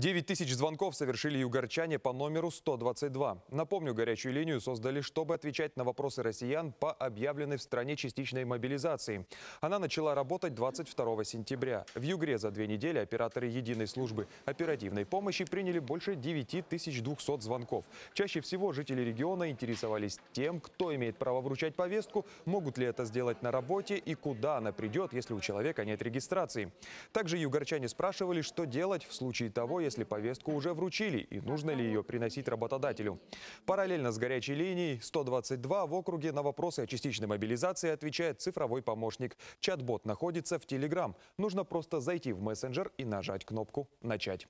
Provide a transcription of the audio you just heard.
9 тысяч звонков совершили югорчане по номеру 122. Напомню, горячую линию создали, чтобы отвечать на вопросы россиян по объявленной в стране частичной мобилизации. Она начала работать 22 сентября. В Югре за две недели операторы единой службы оперативной помощи приняли больше 9200 звонков. Чаще всего жители региона интересовались тем, кто имеет право вручать повестку, могут ли это сделать на работе и куда она придет, если у человека нет регистрации. Также югорчане спрашивали, что делать в случае того, если если повестку уже вручили и нужно ли ее приносить работодателю. Параллельно с горячей линией 122 в округе на вопросы о частичной мобилизации отвечает цифровой помощник. Чат-бот находится в Телеграм. Нужно просто зайти в мессенджер и нажать кнопку «Начать».